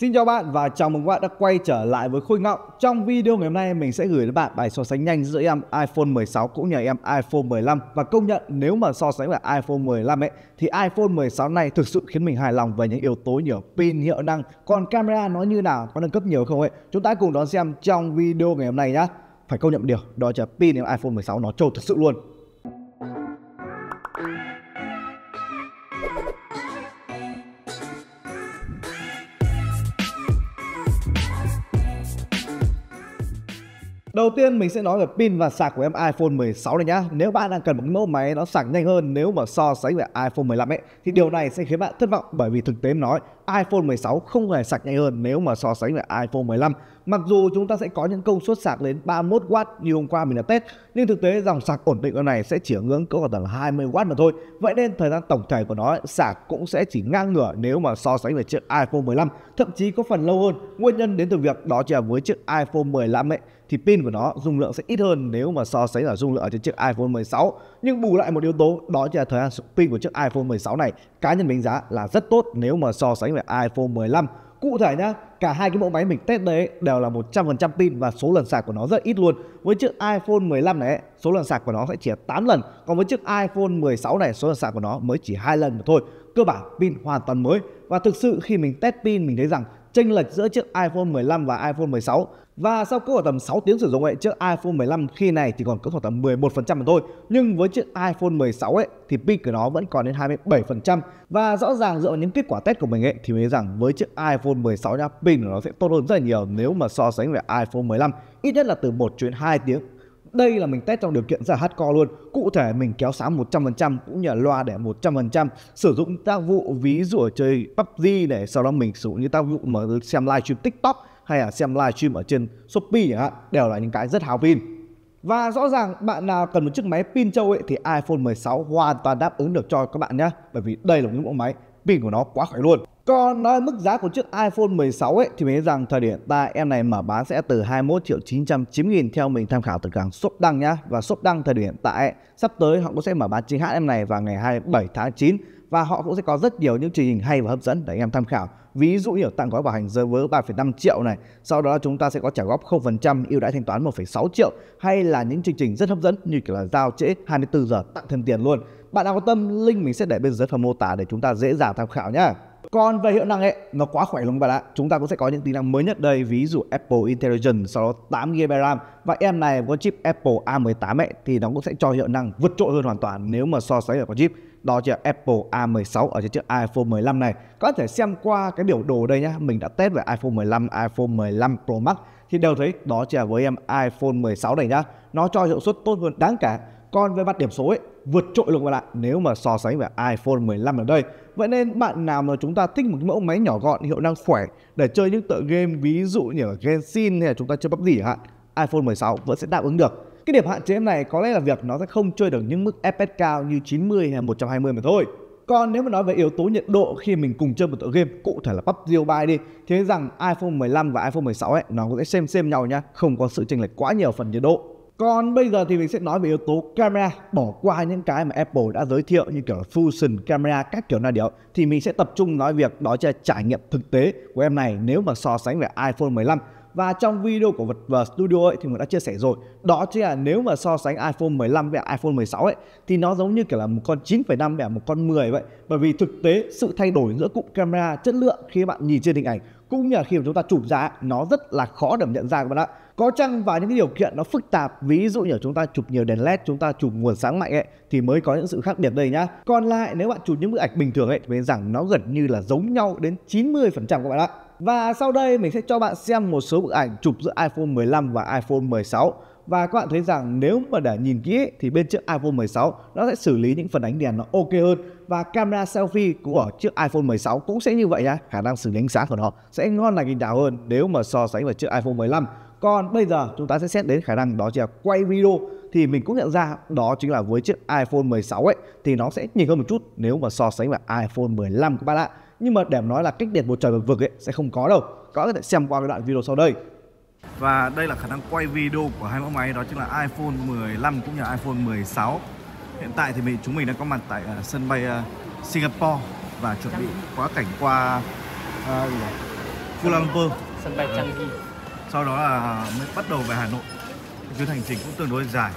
Xin chào bạn và chào mừng các bạn đã quay trở lại với Khôi Ngọng. Trong video ngày hôm nay mình sẽ gửi đến bạn bài so sánh nhanh giữa em iPhone 16 cũng như em iPhone 15 và công nhận nếu mà so sánh với iPhone 15 ấy thì iPhone 16 này thực sự khiến mình hài lòng về những yếu tố như pin hiệu năng, còn camera nó như nào, có nâng cấp nhiều không ấy. Chúng ta cùng đón xem trong video ngày hôm nay nhá. Phải công nhận điều đó là pin em iPhone 16 nó trâu thực sự luôn. Đầu tiên mình sẽ nói về pin và sạc của em iPhone 16 này nhá. Nếu bạn đang cần một mẫu máy nó sạc nhanh hơn nếu mà so sánh với iPhone 15 ấy thì điều ừ. này sẽ khiến bạn thất vọng bởi vì thực tế nói iPhone 16 không hề sạc nhanh hơn nếu mà so sánh với iPhone 15. Mặc dù chúng ta sẽ có những công suất sạc đến 31W như hôm qua mình đã test, nhưng thực tế dòng sạc ổn định con này sẽ chỉ ở ngưỡng có khoảng tầm 20W mà thôi. Vậy nên thời gian tổng thể của nó sạc cũng sẽ chỉ ngang ngửa nếu mà so sánh với chiếc iPhone 15, thậm chí có phần lâu hơn. Nguyên nhân đến từ việc đó chỉ là với chiếc iPhone 15 ấy thì pin của nó dung lượng sẽ ít hơn nếu mà so sánh ở dung lượng trên chiếc iPhone 16. Nhưng bù lại một yếu tố đó chỉ là thời gian pin của chiếc iPhone 16 này cá nhân đánh giá là rất tốt nếu mà so sánh với về iPhone 15 cụ thể nhá cả hai cái mẫu máy mình test đấy đều là 100% pin và số lần sạc của nó rất ít luôn với chiếc iPhone 15 này số lần sạc của nó sẽ chỉ 8 lần còn với chiếc iPhone 16 này số lần sạc của nó mới chỉ hai lần mà thôi cơ bản pin hoàn toàn mới và thực sự khi mình test pin mình thấy rằng chênh lệch giữa chiếc iPhone 15 và iPhone 16 và sau cỡ khoảng tầm 6 tiếng sử dụng ấy, chiếc iPhone 15 khi này thì còn cỡ khoảng tầm 11% mà thôi. Nhưng với chiếc iPhone 16 ấy thì pin của nó vẫn còn đến 27% và rõ ràng dựa vào những kết quả test của mình ấy thì mình thấy rằng với chiếc iPhone 16 nha, pin của nó sẽ tốt hơn rất là nhiều nếu mà so sánh với iPhone 15 ít nhất là từ 1 đến 2 tiếng đây là mình test trong điều kiện rất là hardcore luôn cụ thể mình kéo sáo 100% cũng như là loa để 100% sử dụng tác vụ ví dụ ở chơi PUBG để sau đó mình sử dụng như tác vụ mà xem livestream TikTok hay là xem livestream ở trên Shopee chẳng hạn đều là những cái rất hào pin và rõ ràng bạn nào cần một chiếc máy pin trâu ấy thì iPhone 16 hoàn toàn đáp ứng được cho các bạn nhé bởi vì đây là những mẫu máy pin của nó quá khỏe luôn có nói mức giá của chiếc iPhone 16 ấy thì mình thấy rằng thời điểm ta em này mở bán sẽ từ 21 triệu 990 nghìn theo mình tham khảo từ càng shop đăng nhá. Và shop đăng thời điểm hiện tại ấy, sắp tới họ cũng sẽ mở bán chính hãng em này vào ngày 27 tháng 9 và họ cũng sẽ có rất nhiều những chương trình hay và hấp dẫn để anh em tham khảo. Ví dụ như tặng gói bảo hành rơi với 3,5 triệu này, sau đó chúng ta sẽ có trả góp 0%, ưu đãi thanh toán 1,6 triệu hay là những chương trình rất hấp dẫn như kiểu là giao trễ 24 giờ tặng thêm tiền luôn. Bạn nào có tâm, link mình sẽ để bên dưới phần mô tả để chúng ta dễ dàng tham khảo nhá. Còn về hiệu năng ấy, nó quá khỏe lắm bạn ạ. Chúng ta cũng sẽ có những tính năng mới nhất đây, ví dụ Apple Intelligence, sau đó 8 GB RAM và em này có chip Apple A18 ấy thì nó cũng sẽ cho hiệu năng vượt trội hơn hoàn toàn nếu mà so sánh ở con chip đó chỉ là Apple A16 ở trên chiếc iPhone 15 này. Có thể xem qua cái biểu đồ đây nhá, mình đã test về iPhone 15, iPhone 15 Pro Max thì đều thấy đó chỉ là với em iPhone 16 này nhá, nó cho hiệu suất tốt hơn đáng cả. Còn về mặt điểm số ấy, vượt trội luôn các bạn ạ nếu mà so sánh với iPhone 15 ở đây Vậy nên bạn nào mà chúng ta thích một mẫu máy nhỏ gọn hiệu năng khỏe để chơi những tựa game ví dụ như là Genshin hay là chúng ta chơi PUBG chẳng hạn, iPhone 16 vẫn sẽ đáp ứng được. Cái điểm hạn chế này có lẽ là việc nó sẽ không chơi được những mức FPS cao như 90 hay 120 mà thôi. Còn nếu mà nói về yếu tố nhiệt độ khi mình cùng chơi một tựa game cụ thể là PUBG Mobile đi thì rằng iPhone 15 và iPhone 16 ấy nó cũng sẽ xem xem nhau nhá, không có sự chênh lệch quá nhiều phần nhiệt độ còn bây giờ thì mình sẽ nói về yếu tố camera bỏ qua những cái mà Apple đã giới thiệu như kiểu Fusion camera các kiểu nào điều thì mình sẽ tập trung nói việc đó cho trải nghiệm thực tế của em này nếu mà so sánh với iPhone 15 và trong video của vật và studio ấy thì mình đã chia sẻ rồi đó chính là nếu mà so sánh iPhone 15 với iPhone 16 ấy thì nó giống như kiểu là một con 9,5 với một con 10 vậy bởi vì thực tế sự thay đổi giữa cụm camera chất lượng khi bạn nhìn trên hình ảnh cũng như là khi mà chúng ta chụp ra nó rất là khó để nhận ra các bạn ạ có chăng vào những cái điều kiện nó phức tạp ví dụ như chúng ta chụp nhiều đèn led chúng ta chụp nguồn sáng mạnh ấy thì mới có những sự khác biệt đây nhá còn lại nếu bạn chụp những bức ảnh bình thường ấy thì rằng nó gần như là giống nhau đến 90% các bạn ạ và sau đây mình sẽ cho bạn xem một số bức ảnh chụp giữa iPhone 15 và iPhone 16 và các bạn thấy rằng nếu mà để nhìn kỹ ấy, thì bên chiếc iPhone 16 nó sẽ xử lý những phần ánh đèn nó ok hơn và camera selfie của chiếc iPhone 16 cũng sẽ như vậy nhá khả năng xử lý ánh sáng của nó sẽ ngon lành đào hơn nếu mà so sánh với chiếc iPhone 15 còn bây giờ chúng ta sẽ xét đến khả năng đó chỉ là quay video thì mình cũng nhận ra đó chính là với chiếc iPhone 16 ấy thì nó sẽ nhìn hơn một chút nếu mà so sánh với iPhone 15 các bạn ạ. Nhưng mà để mà nói là cách biệt một trời một vực ấy sẽ không có đâu. Các bạn có thể xem qua cái đoạn video sau đây. Và đây là khả năng quay video của hai mẫu máy đó chính là iPhone 15 cũng như là iPhone 16. Hiện tại thì mình chúng mình đang có mặt tại uh, sân bay uh, Singapore và chuẩn bị quá cảnh qua uh, Kuala Lumpur. Sân bay Changi sau đó là mới bắt đầu về Hà Nội chuyến hành trình cũng tương đối dài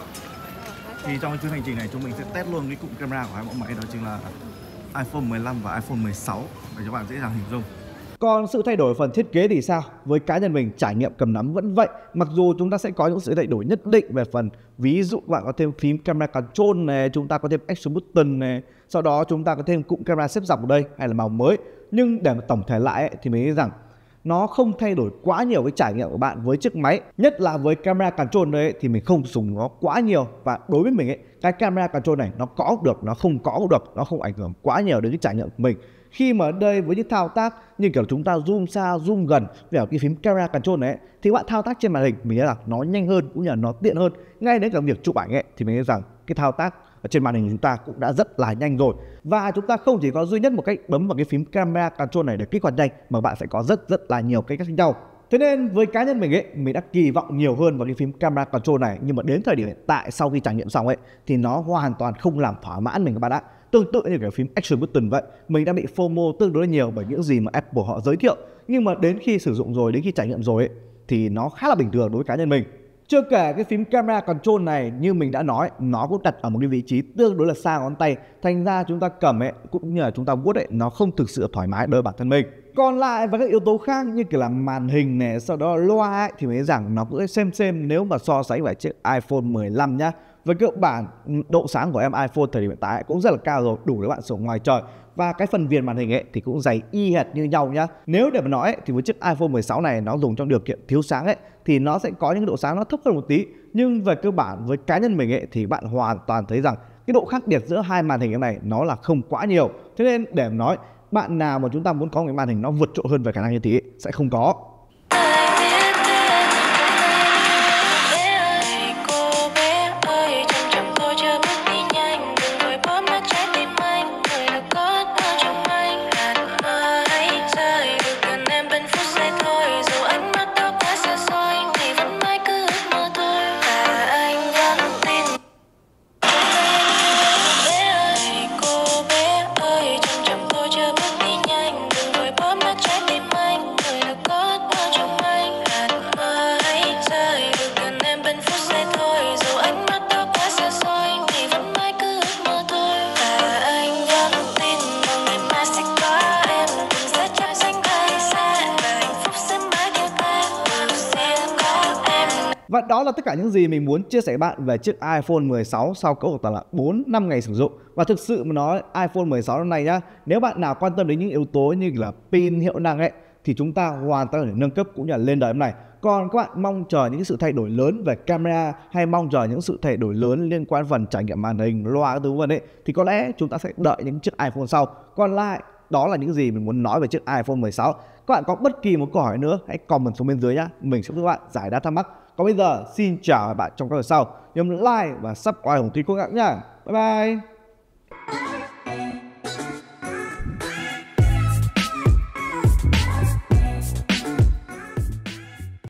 thì trong chuyến hành trình này chúng mình sẽ test luôn cái cụm camera của hai mẫu máy đó chính là iPhone 15 và iPhone 16 để cho bạn dễ dàng hình dung còn sự thay đổi phần thiết kế thì sao? Với cá nhân mình trải nghiệm cầm nắm vẫn vậy Mặc dù chúng ta sẽ có những sự thay đổi nhất định về phần Ví dụ bạn có thêm phím camera control này Chúng ta có thêm action button này Sau đó chúng ta có thêm cụm camera xếp dọc ở đây Hay là màu mới Nhưng để mà tổng thể lại ấy, thì mình nghĩ rằng nó không thay đổi quá nhiều cái trải nghiệm của bạn với chiếc máy nhất là với camera control đấy thì mình không dùng nó quá nhiều và đối với mình ấy cái camera control này nó có được nó không có được nó không ảnh hưởng quá nhiều đến cái trải nghiệm của mình khi mà ở đây với những thao tác như kiểu chúng ta zoom xa zoom gần với cái phím camera control này ấy, thì bạn thao tác trên màn hình mình thấy rằng nó nhanh hơn cũng như là nó tiện hơn ngay đến cả việc chụp ảnh ấy thì mình thấy rằng cái thao tác ở trên màn hình chúng ta cũng đã rất là nhanh rồi và chúng ta không chỉ có duy nhất một cách bấm vào cái phím camera control này để kích hoạt nhanh mà bạn sẽ có rất rất là nhiều cái cách khác nhau Thế nên với cá nhân mình ấy, mình đã kỳ vọng nhiều hơn vào cái phím camera control này nhưng mà đến thời điểm hiện tại sau khi trải nghiệm xong ấy thì nó hoàn toàn không làm thỏa mãn mình các bạn ạ. Tương tự như cái phím action button vậy, mình đã bị FOMO tương đối nhiều bởi những gì mà Apple họ giới thiệu nhưng mà đến khi sử dụng rồi, đến khi trải nghiệm rồi ấy thì nó khá là bình thường đối với cá nhân mình. Chưa kể cái phím camera control này như mình đã nói nó cũng đặt ở một cái vị trí tương đối là xa ngón tay thành ra chúng ta cầm ấy cũng như là chúng ta vuốt ấy nó không thực sự thoải mái đối với bản thân mình còn lại và các yếu tố khác như kiểu là màn hình này sau đó loa ấy thì mới rằng nó cũng xem xem nếu mà so sánh với chiếc iPhone 15 nhá với cơ bản độ sáng của em iPhone thời điểm hiện tại cũng rất là cao rồi đủ để bạn sử dụng ngoài trời và cái phần viền màn hình ấy thì cũng dày y hệt như nhau nhá nếu để mà nói ấy, thì với chiếc iPhone 16 này nó dùng trong điều kiện thiếu sáng ấy thì nó sẽ có những độ sáng nó thấp hơn một tí nhưng về cơ bản với cá nhân mình ấy thì bạn hoàn toàn thấy rằng cái độ khác biệt giữa hai màn hình này nó là không quá nhiều thế nên để mà nói bạn nào mà chúng ta muốn có một cái màn hình nó vượt trội hơn về khả năng như thế sẽ không có Và đó là tất cả những gì mình muốn chia sẻ với bạn về chiếc iPhone 16 sau cỡ khoảng là 4 5 ngày sử dụng. Và thực sự mà nói iPhone 16 năm nay nhá, nếu bạn nào quan tâm đến những yếu tố như là pin hiệu năng ấy thì chúng ta hoàn toàn có thể nâng cấp cũng như là lên đời hôm này. Còn các bạn mong chờ những sự thay đổi lớn về camera hay mong chờ những sự thay đổi lớn liên quan phần trải nghiệm màn hình, loa các thứ vân ấy thì có lẽ chúng ta sẽ đợi những chiếc iPhone sau. Còn lại đó là những gì mình muốn nói về chiếc iPhone 16. Các bạn có bất kỳ một câu hỏi nữa hãy comment xuống bên dưới nhá. Mình sẽ giúp các bạn giải đáp thắc mắc. Còn bây giờ xin chào các bạn trong các video sau. Nhớ like và subscribe Hồng Thúy Quốc Ngạn nhá. Bye bye.